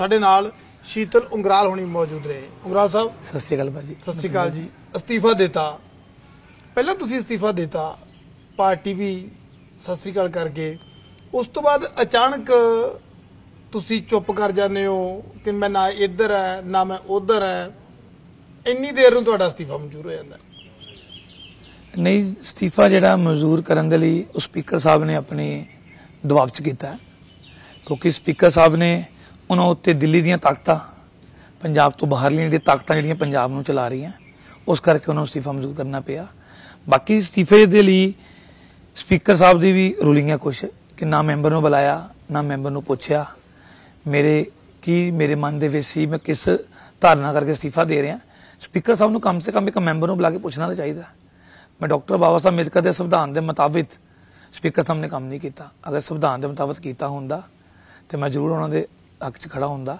ਸਾਡੇ ਨਾਲ ਸ਼ੀਤਲ ਉਂਗਰਾਲ ਹੋਣੀ ਮੌਜੂਦ ਰਹੇ ਉਂਗਰਾਲ ਸਾਹਿਬ ਸਤਿ ਸ੍ਰੀ ਅਕਾਲ ਜੀ ਸਤਿ ਸ੍ਰੀ ਅਕਾਲ ਜੀ ਅਸਤੀਫਾ ਦਿੱਤਾ ਪਹਿਲਾਂ ਤੁਸੀਂ ਅਸਤੀਫਾ ਦਿੱਤਾ ਪਾਰਟੀ ਵੀ ਸਤਿ ਸ੍ਰੀ ਅਕਾਲ ਕਰਕੇ ਉਸ ਤੋਂ ਬਾਅਦ ਅਚਾਨਕ ਤੁਸੀਂ ਚੁੱਪ ਕਰ ਜਾਂਦੇ ਹੋ ਕਿ ਮੈਂ ਨਾ ਇੱਧਰ ਹੈ ਨਾ ਮੈਂ ਉੱਧਰ ਹੈ ਇੰਨੀ ਦੇਰ ਨੂੰ ਤੁਹਾਡਾ ਅਸਤੀਫਾ ਮਨਜ਼ੂਰ ਹੋ ਜਾਂਦਾ ਨਹੀਂ ਅਸਤੀਫਾ ਜਿਹੜਾ ਮਨਜ਼ੂਰ ਕਰਨ ਦੇ ਲਈ ਉਹ ਸਪੀਕਰ ਸਾਹਿਬ ਨੇ ਆਪਣੇ ਦਬਾਅ 'ਚ ਕੀਤਾ ਕਿਉਂਕਿ ਸਪੀਕਰ ਸਾਹਿਬ ਨੇ ਉਹਨਾਂ ਉੱਤੇ ਦਿੱਲੀ ਦੀਆਂ ਤਾਕਤਾਂ ਪੰਜਾਬ ਤੋਂ ਬਾਹਰਲੀਆਂ ਜਿਹੜੀਆਂ ਤਾਕਤਾਂ ਜਿਹੜੀਆਂ ਪੰਜਾਬ ਨੂੰ ਚਲਾ ਰਹੀਆਂ ਉਸ ਕਰਕੇ ਉਹਨਾਂ ਨੂੰ ਅਸਤੀਫਾ ਮਨਜ਼ੂਰ ਕਰਨਾ ਪਿਆ ਬਾਕੀ ਅਸਤੀਫੇ ਦੇ ਲਈ ਸਪੀਕਰ ਸਾਹਿਬ ਦੀ ਵੀ ਰੂਲਿੰਗ ਹੈ ਕੁਝ ਕਿ ਨਾ ਮੈਂਬਰ ਨੂੰ ਬੁਲਾਇਆ ਨਾ ਮੈਂਬਰ ਨੂੰ ਪੁੱਛਿਆ ਮੇਰੇ ਕੀ ਮੇਰੇ ਮਨ ਦੇ ਵਿੱਚ ਸੀ ਮੈਂ ਕਿਸ ਧਾਰਨਾ ਕਰਕੇ ਅਸਤੀਫਾ ਦੇ ਰਿਹਾ ਸਪੀਕਰ ਸਾਹਿਬ ਨੂੰ ਕਮ ਸੇ ਕਮ ਇੱਕ ਮੈਂਬਰ ਨੂੰ ਬੁਲਾ ਕੇ ਪੁੱਛਣਾ ਤਾਂ ਚਾਹੀਦਾ ਮੈਂ ਡਾਕਟਰ ਬਾਬਾ ਸਾਹਿਬ ਮੇਦਕਰ ਦੇ ਸੰਵਿਧਾਨ ਦੇ ਮੁਤਾਬਿਕ ਸਪੀਕਰ ਸਾਹਿਬ ਨੇ ਕੰਮ ਨਹੀਂ ਕੀਤਾ ਅਗਰ ਸੰਵਿਧਾਨ ਦੇ ਮੁਤਾਬਕ ਕੀਤਾ ਹੁੰਦਾ ਤੇ ਮੈਂ ਜ਼ਰੂਰ ਉਹਨਾਂ ਦੇ ਹੱਕ 'ਚ ਖੜਾ ਹੁੰਦਾ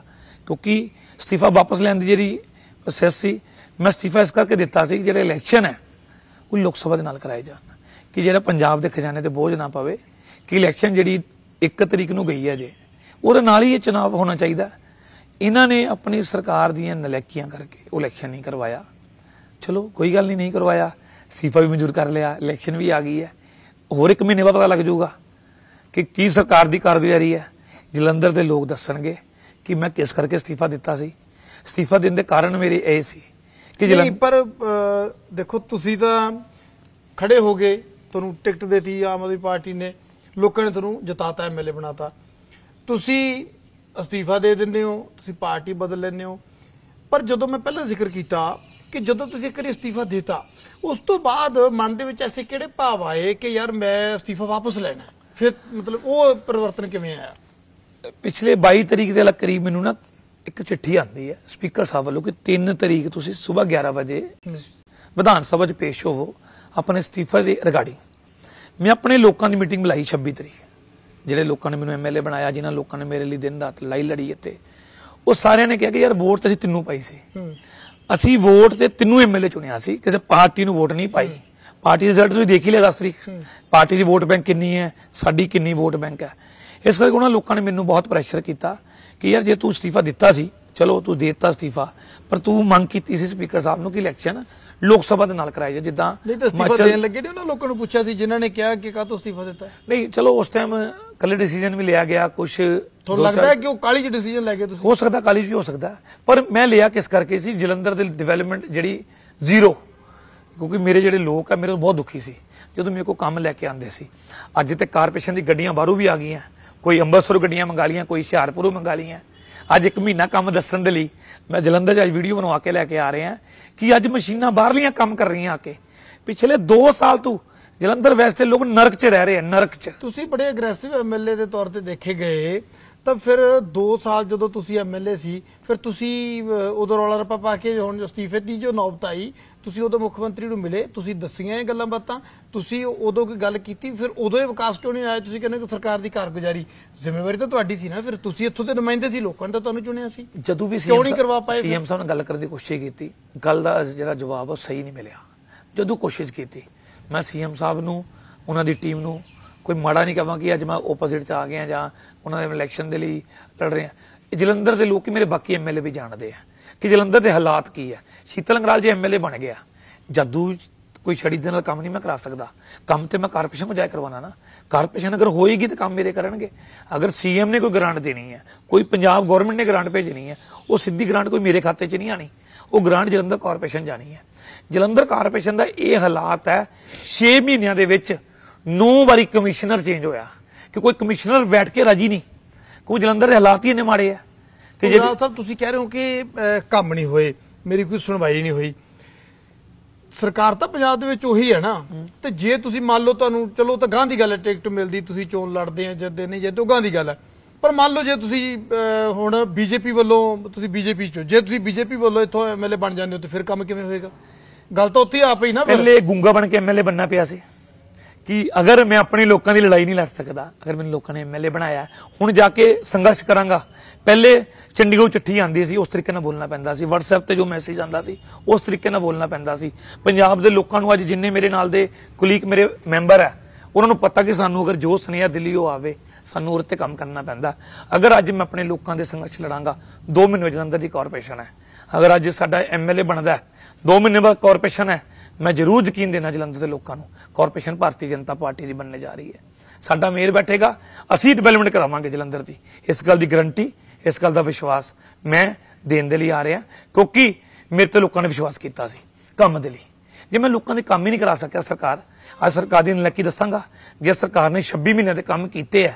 ਕਿਉਂਕਿ ਅਸਤੀਫਾ ਵਾਪਸ ਲੈਣ ਦੀ ਜਿਹੜੀ ਪ੍ਰੋਸੈਸ ਸੀ ਮੈਂ ਅਸਤੀਫਾ ਇਸ ਕਰਕੇ ਦਿੱਤਾ ਸੀ ਕਿ ਜਿਹੜੇ ਇਲੈਕਸ਼ਨ ਹੈ ਉਹ ਲੋਕ ਸਭਾ ਦੇ ਨਾਲ ਕਰਾਏ ਜਾਣ ਕਿ ਜਿਹੜਾ ਪੰਜਾਬ ਦੇ ਖਜ਼ਾਨੇ ਤੇ ਬੋਝ ਨਾ ਪਵੇ ਕਿ ਇਲੈਕਸ਼ਨ ਜਿਹੜੀ 1 ਤਰੀਕ ਨੂੰ ਗਈ ਹੈ ਜੇ ਉਹਦੇ ਨਾਲ ਹੀ ਇਹ ਚੋਣ ਹੋਣਾ ਚਾਹੀਦਾ ਇਹਨਾਂ ਨੇ ਆਪਣੀ ਸਰਕਾਰ ਦੀਆਂ ਨਲੈਕੀਆਂ ਕਰਕੇ ਉਹ ਇਲੈਕਸ਼ਨ ਨਹੀਂ ਕਰਵਾਇਆ ਚਲੋ ਕੋਈ ਗੱਲ ਨਹੀਂ ਨਹੀਂ ਕਰਵਾਇਆ ਸੀਫਾ ਵੀ ਮਨਜ਼ੂਰ ਕਰ ਲਿਆ ਇਲੈਕਸ਼ਨ ਵੀ ਆ ਗਈ ਹੈ ਹੋਰ ਇੱਕ ਮਹੀਨੇ ਬਾਅਦ ਪਤਾ ਲੱਗ ਜਾਊਗਾ ਕਿ ਕੀ ਸਰਕਾਰ ਦੀ ਕਾਰਗੁਜ਼ਾਰੀ ਹੈ ਜਲੰਧਰ ਦੇ ਲੋਕ ਦੱਸਣਗੇ ਕਿ ਮੈਂ ਕਿਸ ਕਰਕੇ ਅਸਤੀਫਾ ਦਿੱਤਾ ਸੀ ਅਸਤੀਫਾ ਦੇਣ ਦੇ ਕਾਰਨ ਮੇਰੇ ਇਹ ਸੀ ਕਿ ਜਲੰਧਰ ਪਰ ਦੇਖੋ ਤੁਸੀਂ ਤਾਂ ਖੜੇ ਹੋਗੇ ਤੁਹਾਨੂੰ ਟਿਕਟ ਦਿੱਤੀ ਆਮ ਆਦਮੀ ਪਾਰਟੀ ਨੇ ਲੋਕਾਂ ਨੇ ਤੁਹਾਨੂੰ ਜਿਤਾਤਾ ਐਮਐਲਏ ਬਣਾਤਾ ਤੁਸੀਂ ਅਸਤੀਫਾ ਦੇ ਦਿੰਦੇ ਹੋ ਤੁਸੀਂ ਪਾਰਟੀ ਬਦਲ ਲੈਂਦੇ ਹੋ ਪਰ ਜਦੋਂ ਮੈਂ ਪਹਿਲਾਂ ਜ਼ਿਕਰ ਕੀਤਾ ਕਿ ਜਦੋਂ ਤੁਸੀਂ ਇੱਕ ਵਾਰੀ ਅਸਤੀਫਾ ਦਿੱਤਾ ਉਸ ਤੋਂ ਬਾਅਦ ਮਨ ਦੇ ਵਿੱਚ ਐਸੇ ਕਿਹੜੇ ਭਾਵ ਆਏ ਕਿ ਯਾਰ ਮੈਂ ਅਸਤੀਫਾ ਵਾਪਸ ਲੈਣਾ ਫਿਰ ਮਤਲਬ ਉਹ ਪਰਿਵਰਤਨ ਕਿਵੇਂ ਆਇਆ ਪਿਛਲੇ 22 ਤਰੀਕ ਦੇ ਕਰੀਬ ਮੈਨੂੰ ਨਾ ਇੱਕ ਚਿੱਠੀ ਆਂਦੀ ਹੈ ਸਪੀਕਰ ਸਾਹਿਬ ਵੱਲੋਂ ਕਿ 3 ਤਰੀਕ ਤੁਸੀਂ ਸਵੇਰ 11 ਵਜੇ ਵਿਧਾਨ ਸਭਾ 'ਚ ਪੇਸ਼ ਹੋਵੋ ਆਪਣੇ ਅਸਤੀਫੇ ਦੇ ਰਿਗਾਰਡਿੰਗ ਮੈਂ ਆਪਣੇ ਲੋਕਾਂ ਦੀ ਮੀਟਿੰਗ ਬੁਲਾਈ 26 ਤਰੀਕ ਜਿਹੜੇ ਲੋਕਾਂ ਨੇ ਮੈਨੂੰ ਐਮਐਲਏ ਬਣਾਇਆ ਜਿਨ੍ਹਾਂ ਲੋਕਾਂ ਨੇ ਮੇਰੇ ਲਈ ਦਿਨ ਰਾਤ ਲਾਈ ਲੜੀ ਇੱਥੇ ਉਹ ਸਾਰਿਆਂ ਨੇ ਕਿਹਾ ਕਿ ਯਾਰ ਵੋਟ ਤੇ ਅਸੀਂ ਤਿੰਨੂੰ ਪਾਈ ਸੀ ਅਸੀਂ ਵੋਟ ਤੇ ਤਿੰਨੂੰ ਐਮਐਲਏ ਚੁਣਿਆ ਸੀ ਕਿਸੇ ਪਾਰਟੀ ਨੂੰ ਵੋਟ ਨਹੀਂ ਪਾਈ ਪਾਰਟੀ ਦੇ ਰਿਜ਼ਲਟ ਤੁਸੀਂ ਦੇਖ ਹੀ ਲਿਆ 10 ਤਰੀਕ ਪਾਰਟੀ ਦੀ ਵੋਟ ਬੈਂਕ ਕਿੰਨੀ ਹੈ ਸਾਡੀ ਕਿੰਨੀ ਵੋਟ ਬੈਂਕ ਹੈ ਇਸ ਕਰਕੇ ਉਹਨਾਂ ਲੋਕਾਂ ਨੇ ਮੈਨੂੰ ਬਹੁਤ ਪ੍ਰੈਸ਼ਰ ਕੀਤਾ ਕਿ ਯਾਰ ਜੇ ਤੂੰ ਅਸਤੀਫਾ ਦਿੱਤਾ ਸੀ ਚਲੋ ਤੂੰ ਦੇ ਦਿੱਤਾ ਅਸਤੀਫਾ ਪਰ ਤੂੰ ਮੰਗ ਕੀਤੀ ਸੀ ਸਪੀਕਰ ਸਾਹਿਬ ਨੂੰ ਕਿ ਇਲੈਕਸ਼ਨ ਲੋਕ ਸਭਾ ਦੇ ਨਾਲ ਕਰਾਇਆ ਜਾਏ ਜਿੱਦਾਂ ਨਹੀਂ ਤਾਂ ਅਸਤੀਫਾ ਦੇਣ ਲੱਗੇ ਨੇ ਉਹਨਾਂ ਲੋਕਾਂ ਨੂੰ ਪੁੱਛਿਆ ਸੀ ਜਿਨ੍ਹਾਂ ਨੇ ਕਿਹਾ ਕਿ ਕਾ ਤੂੰ ਅਸਤੀਫਾ ਦਿੱਤਾ ਨਹੀਂ ਚਲੋ ਉਸ ਟਾਈਮ ਕੱਲੇ ਡਿਸੀਜਨ ਵੀ ਲਿਆ ਗਿਆ ਕੁਝ ਤੁਹਾਨੂੰ ਲੱਗਦਾ ਕਿ ਉਹ ਕਾਲੀ ਜਿਹੀ ਡਿਸੀਜਨ ਲੈ ਗਏ ਤੁਸੀਂ ਹੋ ਸਕਦਾ ਕਾਲੀ ਵੀ ਹੋ ਸਕਦਾ ਪਰ ਮੈਂ ਲਿਆ ਕਿਸ ਕਰਕੇ ਸੀ ਜਲੰਧਰ ਦੇ ਡਿਵੈਲਪਮੈਂਟ ਜਿਹੜੀ ਜ਼ੀਰੋ ਕਿਉਂਕਿ ਮੇਰੇ ਜਿਹੜੇ ਲੋਕ ਆ ਮੇਰੇ ਤੋਂ ਬਹੁਤ ਦੁਖੀ ਸੀ ਜਦੋਂ ਮੇਰੇ ਕੋਲ ਕੰਮ ਲੈ ਕੇ ਆਂਦੇ ਸੀ ਅੱਜ ਤੇ ਕਾਰਪੋਰੇਸ਼ਨ ਦੀ ਗੱਡੀਆਂ ਬਾਹਰੋਂ ਵੀ ਆ ਗਈਆਂ ਕੋਈ ਅੰਮ੍ਰਿਤਸਰ ਗੱਡੀਆਂ ਮੰਗਾ ਲੀਆਂ ਕੋਈ ਹਿਸ਼ਾਰਪੁਰੋਂ ਮੰਗਾ ਲੀਆਂ ਅੱਜ ਇੱਕ ਮਹੀਨਾ ਕੰਮ ਦੱਸਣ ਦੇ ਲਈ ਮੈਂ ਜਲੰਧਰ ਜਾ ਵੀਡੀਓ ਬਣਵਾ ਕੇ ਲੈ ਕੇ ਆ ਰਿਹਾ ਕਿ ਅੱਜ ਮਸ਼ੀਨਾਂ ਬਾਹਰਲੀਆਂ ਕੰਮ ਕਰ ਰਹੀਆਂ ਆ ਕੇ ਪਿਛਲੇ 2 ਸਾਲ ਤੋਂ ਜਲੰਧਰ ਵੈਸਟ ਦੇ ਲੋਕ ਨਰਕ 'ਚ ਰਹਿ ਰਹੇ ਆ ਨਰਕ 'ਚ ਤੁਸੀਂ ਬੜੇ ਐਗਰੈਸਿਵ ਐਮਐਲਏ ਦੇ ਤੌਰ ਤੇ ਦੇਖੇ ਗਏ ਤਾਂ ਫਿਰ 2 ਸਾਲ ਜਦੋਂ ਤੁਸੀਂ ਐਮਐਲਏ ਸੀ ਫਿਰ ਤੁਸੀਂ ਉਦੋਂ ਰੌਲਾ ਰੱਪਾ ਪਾ ਕੇ ਹੁਣ ਅਸਤੀਫੇ ਦੀ ਜੋ ਨੌਬਤ ਆਈ ਤੁਸੀਂ ਉਦੋਂ ਮੁੱਖ ਮੰਤਰੀ ਨੂੰ ਮਿਲੇ ਤੁਸੀਂ ਦੱਸੀਆਂ ਇਹ ਗੱਲਾਂ ਬਾਤਾਂ ਤੁਸੀਂ ਉਦੋਂ ਕੋਈ ਗੱਲ ਕੀਤੀ ਫਿਰ ਉਦੋਂ ਹੀ ਵਿਕਾਸ ਕਿਉਂ ਨਹੀਂ ਆਇਆ ਤੁਸੀਂ ਕਹਿੰਦੇ ਕਿ ਸਰਕਾਰ ਦੀ ਕਾਰਗੁਜ਼ਾਰੀ ਜ਼ਿੰਮੇਵਾਰੀ ਤਾਂ ਤੁਹਾਡੀ ਸੀ ਨਾ ਫਿਰ ਤੁਸੀਂ ਇੱਥੋਂ ਦੇ ਨੁਮਾਇੰਦੇ ਸੀ ਲੋਕਾਂ ਨੇ ਤਾਂ ਤੁਹਾਨੂੰ ਚੁਣਿਆ ਸੀ ਜਦੋਂ ਵੀ ਕਿਉਂ ਨਹੀਂ ਕਰਵਾ ਪਾਏ ਸੀਐਮ ਸਾਹਿਬ ਨਾਲ ਗੱਲ ਕਰਨ ਦੀ ਕੋਸ਼ਿਸ਼ ਕੀਤੀ ਗੱਲ ਦਾ ਜਿਹੜਾ ਜਵਾਬ ਉਹ ਸਹੀ ਨਹੀਂ ਮਿਲਿਆ ਜਦੋਂ ਕੋਸ਼ਿਸ਼ ਕੀਤੀ ਮੈਂ ਸੀਐਮ ਸਾਹਿਬ ਨੂੰ ਉਹਨਾਂ ਦੀ ਟੀਮ ਨੂੰ ਕੋਈ ਮਾੜਾ ਨਹੀਂ ਕਹਾਂ ਕਿ ਅੱਜ ਮੈਂ ਆਪੋਜ਼ਿਟ ਚ ਆ ਗਿਆ ਜਾਂ ਉਹਨਾਂ ਦੇ ਇਲੈਕਸ਼ਨ ਦੇ ਲਈ ਲੜ ਰਹੇ ਆ ਜਲੰਧਰ ਦੇ ਲੋਕ ਮੇਰੇ ਬਾਕੀ ਐਮਐਲਏ ਵੀ ਜਾਣਦੇ ਆ ਕਿ ਜਲੰਧਰ ਦੇ ਹਾਲਾਤ ਕੀ ਆ ਸ਼ੀਤਲ ਅੰਗਰਾਲ ਜੇ ਐਮਐਲਏ ਬਣ ਗਿਆ ਜਾਦੂ ਕੋਈ ਛੜੀ ਦੇ ਨਾਲ ਕੰਮ ਨਹੀਂ ਮੈਂ ਕਰਾ ਸਕਦਾ ਕੰਮ ਤੇ ਮੈਂ ਕਾਰਪੋਰੇਸ਼ਨ ਨੂੰ ਜਾਇ ਕਰਵਾਣਾ ਨਾ ਕਾਰਪੋਰੇਸ਼ਨ ਅਗਰ ਹੋਏਗੀ ਤਾਂ ਕੰਮ ਮੇਰੇ ਕਰਨਗੇ ਅਗਰ ਸੀਐਮ ਨੇ ਕੋਈ ਗ੍ਰਾਂਟ ਦੇਣੀ ਹੈ ਕੋਈ ਪੰਜਾਬ ਗਵਰਨਮੈਂਟ ਨੇ ਗ੍ਰਾਂਟ ਭੇਜਣੀ ਹੈ ਉਹ ਸਿੱਧੀ ਗ੍ਰਾਂਟ ਕੋਈ ਮੇਰੇ ਖਾਤੇ 'ਚ ਨਹੀਂ ਆਣੀ ਉਹ ਗ੍ਰਾਂਟ ਜਲੰਧਰ ਕਾਰਪੋਰੇਸ਼ਨ ਜਾਣੀ ਹੈ ਜਲੰਧਰ ਕਾਰਪੋਰੇਸ਼ਨ ਦਾ ਇਹ ਹਾਲਾਤ ਹੈ 6 ਮਹੀਨਿਆਂ ਦੇ ਵਿੱਚ 9 ਵਾਰੀ ਕਮਿਸ਼ਨਰ ਚੇਂਜ ਹੋਇਆ ਕਿ ਕੋਈ ਕਮਿਸ਼ਨਰ ਬੈਠ ਕੇ ਰਾਜੀ ਨਹੀਂ ਕੋਈ ਜਲੰਧਰ ਦੇ ਹਾਲਾਤ ਹੀ ਇੰਨੇ ਮਾੜੇ ਆ ਕਿ ਜੇ ਸਾਹਿਬ ਤੁਸੀਂ ਕਹਿ ਰਹੇ ਹੋ ਕਿ ਕੰਮ ਨਹੀਂ ਹੋਏ ਮੇਰੀ ਕੋਈ ਸੁਣਵਾਈ ਨਹੀਂ ਹੋਈ ਸਰਕਾਰ ਤਾਂ ਪੰਜਾਬ ਦੇ ਵਿੱਚ ਉਹੀ ਹੈ ਨਾ ਤੇ ਜੇ ਤੁਸੀਂ ਮੰਨ ਲਓ ਤੁਹਾਨੂੰ ਚਲੋ ਤਾਂ ਗਾਂ ਦੀ ਗੱਲ ਹੈ ਟਿਕਟ ਮਿਲਦੀ ਤੁਸੀਂ ਚੋਣ ਲੜਦੇ ਆ ਜਦ ਨਹੀਂ ਜੇ ਤੋਂ ਗਾਂ ਦੀ ਗੱਲ ਹੈ ਪਰ ਮੰਨ ਲਓ ਜੇ ਤੁਸੀਂ ਹੁਣ ਬੀਜੇਪੀ ਵੱਲੋਂ ਤੁਸੀਂ ਬੀਜੇਪੀ ਚੋ ਜੇ ਤੁਸੀਂ ਬੀਜੇਪੀ ਵੱਲੋਂ ਇੱਥੋਂ ਐਮਐਲਏ ਬਣ ਜਾਂਦੇ ਹੋ ਤੇ ਫਿਰ ਕੰਮ ਕਿਵੇਂ ਹੋਏਗਾ ਗੱਲ ਤਾਂ ਉੱਥੇ ਆਪ ਹੀ ਨਾ ਪਹਿਲੇ ਗੁੰਗਾ ਬਣ ਕੇ ਐਮਐਲਏ ਬੰਨਾ ਪਿਆ ਸੀ ਕਿ ਅਗਰ ਮੈਂ ਆਪਣੇ ਲੋਕਾਂ ਦੀ ਲੜਾਈ ਨਹੀਂ ਲੜ ਸਕਦਾ ਅਗਰ ਮੈਨੂੰ ਲੋਕਾਂ ਨੇ ਐਮਐਲਏ ਬਣਾਇਆ ਹੁਣ ਜਾ ਕੇ ਸੰਘਰਸ਼ ਕਰਾਂਗਾ ਪਹਿਲੇ ਚੰਡੀਗੜ੍ਹ ਚਿੱਠੀ ਆਂਦੀ ਸੀ ਉਸ ਤਰੀਕੇ ਨਾਲ ਬੋਲਣਾ ਪੈਂਦਾ ਸੀ WhatsApp ਤੇ ਜੋ ਮੈਸੇਜ ਆਂਦਾ ਸੀ ਉਸ ਤਰੀਕੇ ਨਾਲ ਬੋਲਣਾ ਪੈਂਦਾ ਸੀ ਪੰਜਾਬ ਦੇ ਲੋਕਾਂ ਨੂੰ ਅੱਜ ਜਿੰਨੇ ਮੇਰੇ ਨਾਲ ਦੇ ਕੁਲੀਕ ਮੇਰੇ ਮੈਂਬਰ ਹੈ ਉਹਨਾਂ ਨੂੰ ਪਤਾ ਕਿ ਸਾਨੂੰ ਅਗਰ ਜੋ ਸੁਨੇਹਾ ਉਹ ਆਵੇ ਸਾਨੂੰ ਉਰ ਤੇ ਕੰਮ ਕਰਨਾ ਪੈਂਦਾ ਅਗਰ ਅੱਜ ਮੈਂ ਆਪਣੇ ਲੋਕਾਂ ਦੇ ਸੰਘਰਸ਼ ਲੜਾਂਗਾ 2 ਮਹੀਨੇ ਜਲੰਧਰ ਦੀ ਕਾਰਪੋਰੇਸ਼ਨ ਹੈ ਅਗਰ ਅੱਜ ਸਾਡਾ ਐਮਐਲਏ ਬਣਦਾ 2 ਮਹੀਨੇ ਬਾਅਦ ਕਾਰਪੋਰੇਸ਼ਨ ਹੈ ਮੈਂ ਜ਼ਰੂਰ ਯਕੀਨ ਦੇਣਾ ਜਲੰਧਰ ਦੇ ਲੋਕਾਂ ਨੂੰ ਕਾਰਪੋਰੇਸ਼ਨ ਭਾਰਤੀ ਜਨਤਾ ਪਾਰਟੀ ਦੀ ਬਣਨੇ ਜਾ ਰਹੀ ਹੈ ਸਾਡਾ ਮੇਅਰ ਬੈਠੇਗਾ ਅਸੀਂ ਡਿਵੈਲਪਮੈਂਟ ਕਰਾਵਾਂਗੇ ਜਲੰਧਰ ਦੀ ਇਸ ਗੱਲ ਦੀ ਗਰੰਟੀ ਇਸ ਗੱਲ ਦਾ ਵਿਸ਼ਵਾਸ ਮੈਂ ਦੇਣ ਦੇ ਲਈ ਆ ਰਿਹਾ ਕਿਉਂਕਿ ਮੇਰੇ ਤੇ ਲੋਕਾਂ ਨੇ ਵਿਸ਼ਵਾਸ ਕੀਤਾ ਸੀ ਕੰਮ ਦੇ ਲਈ ਜੇ ਮੈਂ ਲੋਕਾਂ ਦੇ ਕੰਮ ਹੀ ਨਹੀਂ ਕਰਾ ਸਕਿਆ ਸਰਕਾਰ ਅੱਜ ਸਰਕਾਰ ਦੀ ਨਲਕੀ ਦੱਸਾਂਗਾ ਜੇ ਸਰਕਾਰ ਨੇ 26 ਮਹੀਨੇ ਦੇ ਕੰਮ ਕੀਤੇ ਆ